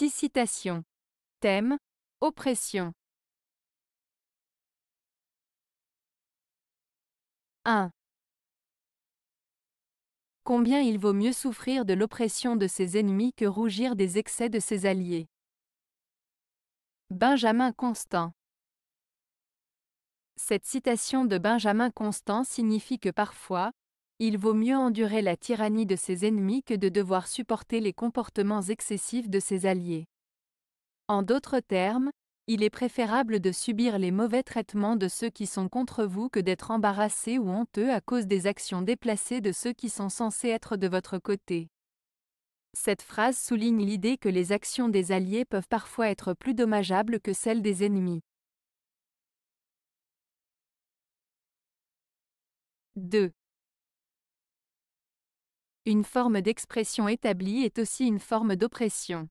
6 citations. Thème Oppression. 1. Combien il vaut mieux souffrir de l'oppression de ses ennemis que rougir des excès de ses alliés. Benjamin Constant. Cette citation de Benjamin Constant signifie que parfois, il vaut mieux endurer la tyrannie de ses ennemis que de devoir supporter les comportements excessifs de ses alliés. En d'autres termes, il est préférable de subir les mauvais traitements de ceux qui sont contre vous que d'être embarrassé ou honteux à cause des actions déplacées de ceux qui sont censés être de votre côté. Cette phrase souligne l'idée que les actions des alliés peuvent parfois être plus dommageables que celles des ennemis. 2. Une forme d'expression établie est aussi une forme d'oppression.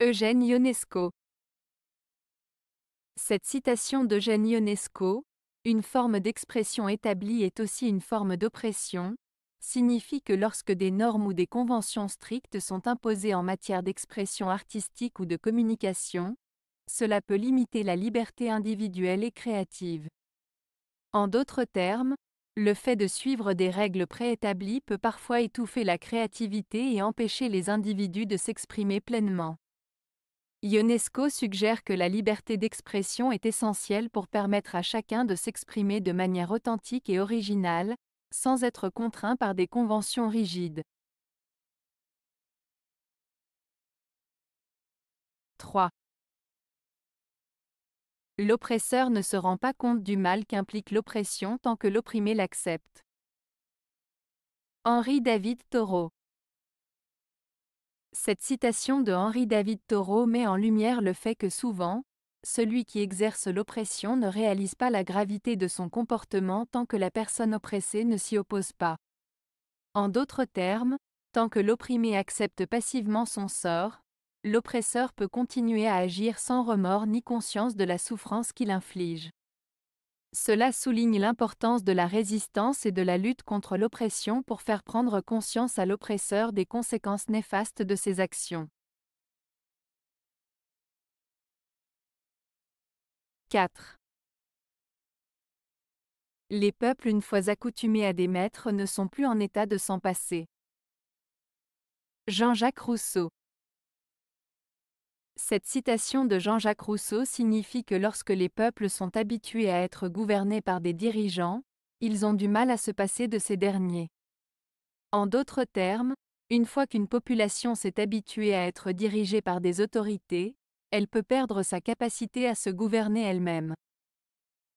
Eugène Ionesco Cette citation d'Eugène Ionesco, une forme d'expression établie est aussi une forme d'oppression, signifie que lorsque des normes ou des conventions strictes sont imposées en matière d'expression artistique ou de communication, cela peut limiter la liberté individuelle et créative. En d'autres termes, le fait de suivre des règles préétablies peut parfois étouffer la créativité et empêcher les individus de s'exprimer pleinement. Ionesco suggère que la liberté d'expression est essentielle pour permettre à chacun de s'exprimer de manière authentique et originale, sans être contraint par des conventions rigides. 3. L'oppresseur ne se rend pas compte du mal qu'implique l'oppression tant que l'opprimé l'accepte. Henri David Thoreau Cette citation de Henri David Thoreau met en lumière le fait que souvent, celui qui exerce l'oppression ne réalise pas la gravité de son comportement tant que la personne oppressée ne s'y oppose pas. En d'autres termes, tant que l'opprimé accepte passivement son sort, l'oppresseur peut continuer à agir sans remords ni conscience de la souffrance qu'il inflige. Cela souligne l'importance de la résistance et de la lutte contre l'oppression pour faire prendre conscience à l'oppresseur des conséquences néfastes de ses actions. 4. Les peuples une fois accoutumés à des maîtres ne sont plus en état de s'en passer. Jean-Jacques Rousseau cette citation de Jean-Jacques Rousseau signifie que lorsque les peuples sont habitués à être gouvernés par des dirigeants, ils ont du mal à se passer de ces derniers. En d'autres termes, une fois qu'une population s'est habituée à être dirigée par des autorités, elle peut perdre sa capacité à se gouverner elle-même.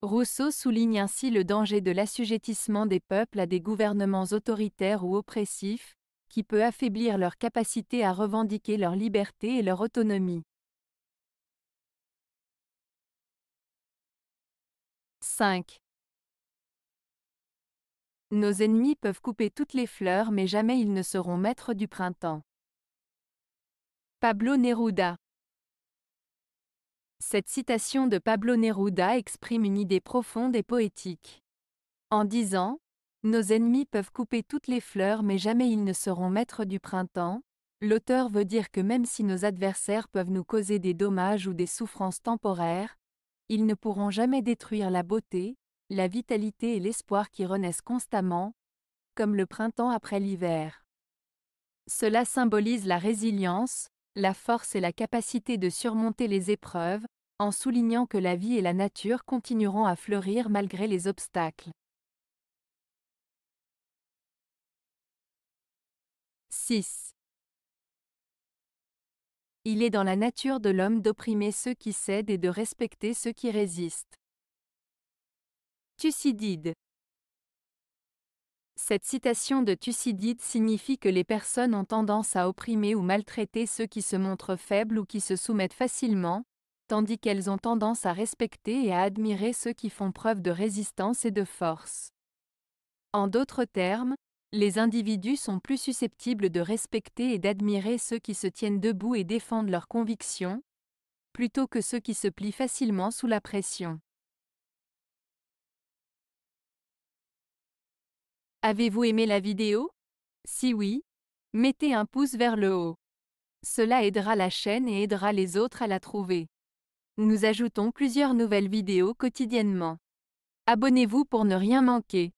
Rousseau souligne ainsi le danger de l'assujettissement des peuples à des gouvernements autoritaires ou oppressifs, qui peut affaiblir leur capacité à revendiquer leur liberté et leur autonomie. 5. Nos ennemis peuvent couper toutes les fleurs mais jamais ils ne seront maîtres du printemps. Pablo Neruda Cette citation de Pablo Neruda exprime une idée profonde et poétique. En disant ⁇ Nos ennemis peuvent couper toutes les fleurs mais jamais ils ne seront maîtres du printemps ⁇ l'auteur veut dire que même si nos adversaires peuvent nous causer des dommages ou des souffrances temporaires, ils ne pourront jamais détruire la beauté, la vitalité et l'espoir qui renaissent constamment, comme le printemps après l'hiver. Cela symbolise la résilience, la force et la capacité de surmonter les épreuves, en soulignant que la vie et la nature continueront à fleurir malgré les obstacles. « 6. Il est dans la nature de l'homme d'opprimer ceux qui cèdent et de respecter ceux qui résistent. Thucydide Cette citation de Thucydide signifie que les personnes ont tendance à opprimer ou maltraiter ceux qui se montrent faibles ou qui se soumettent facilement, tandis qu'elles ont tendance à respecter et à admirer ceux qui font preuve de résistance et de force. En d'autres termes, les individus sont plus susceptibles de respecter et d'admirer ceux qui se tiennent debout et défendent leurs convictions, plutôt que ceux qui se plient facilement sous la pression. Avez-vous aimé la vidéo Si oui, mettez un pouce vers le haut. Cela aidera la chaîne et aidera les autres à la trouver. Nous ajoutons plusieurs nouvelles vidéos quotidiennement. Abonnez-vous pour ne rien manquer.